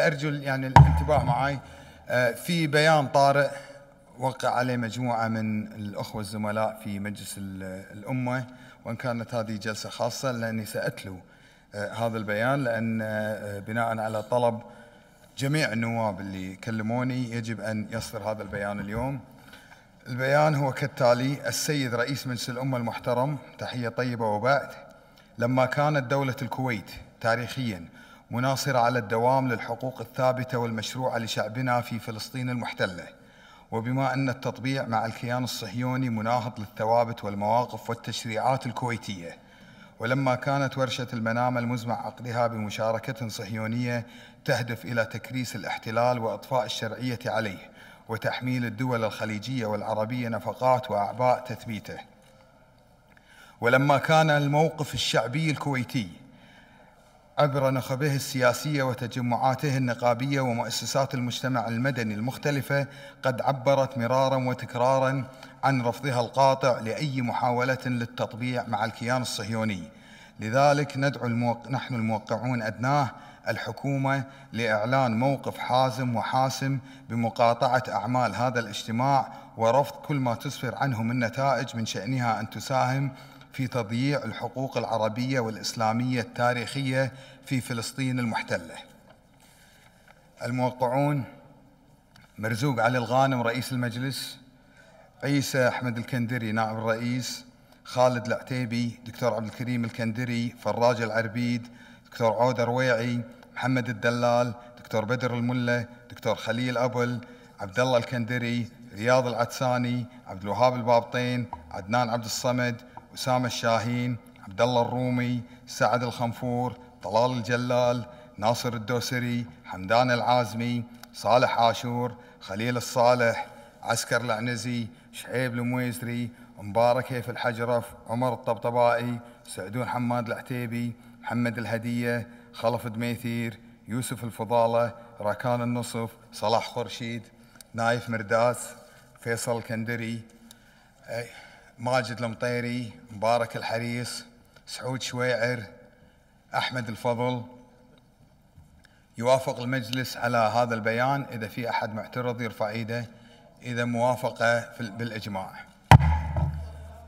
ارجو يعني الانتباه معي آه، في بيان طارئ وقع عليه مجموعه من الاخوه الزملاء في مجلس الامه وان كانت هذه جلسه خاصه لاني ساتلو آه، هذا البيان لان آه، بناء على طلب جميع النواب اللي كلموني يجب ان يصدر هذا البيان اليوم. البيان هو كالتالي السيد رئيس مجلس الامه المحترم تحيه طيبه وبعد لما كانت دوله الكويت تاريخيا مناصرة على الدوام للحقوق الثابتة والمشروعة لشعبنا في فلسطين المحتلة وبما أن التطبيع مع الكيان الصهيوني مناهض للثوابت والمواقف والتشريعات الكويتية ولما كانت ورشة المنامة المزمع عقدها بمشاركة صهيونية تهدف إلى تكريس الاحتلال وإطفاء الشرعية عليه وتحميل الدول الخليجية والعربية نفقات وأعباء تثبيته ولما كان الموقف الشعبي الكويتي عبر نخبه السياسية وتجمعاته النقابية ومؤسسات المجتمع المدني المختلفة قد عبرت مرارا وتكرارا عن رفضها القاطع لأي محاولة للتطبيع مع الكيان الصهيوني لذلك ندعو الموق... نحن الموقعون أدناه الحكومة لإعلان موقف حازم وحاسم بمقاطعة أعمال هذا الاجتماع ورفض كل ما تسفر عنه من نتائج من شأنها أن تساهم في تضييع الحقوق العربية والإسلامية التاريخية في فلسطين المحتلة الموقعون مرزوق علي الغانم رئيس المجلس عيسى أحمد الكندري نائب الرئيس خالد العتيبي دكتور عبد الكريم الكندري فراج العربيد دكتور عود رويعي محمد الدلال دكتور بدر الملة دكتور خليل أبل عبد الله الكندري رياض العدساني عبد الوهاب البابطين عدنان عبد الصمد أسامة الشاهين عبد الله الرومي سعد الخنفور طلال الجلال ناصر الدوسري حمدان العازمي صالح عاشور خليل الصالح عسكر العنزي شعيب المويزري مبارك هيف الحجرف عمر الطبطبائي سعدون حماد العتيبي محمد الهدية خلف دميثير يوسف الفضالة ركان النصف صلاح خورشيد نايف مرداس فيصل الكندري ماجد المطيري مبارك الحريص سعود شويعر أحمد الفضل يوافق المجلس على هذا البيان إذا في أحد معترض يرفع إيده إذا موافقة بالإجماع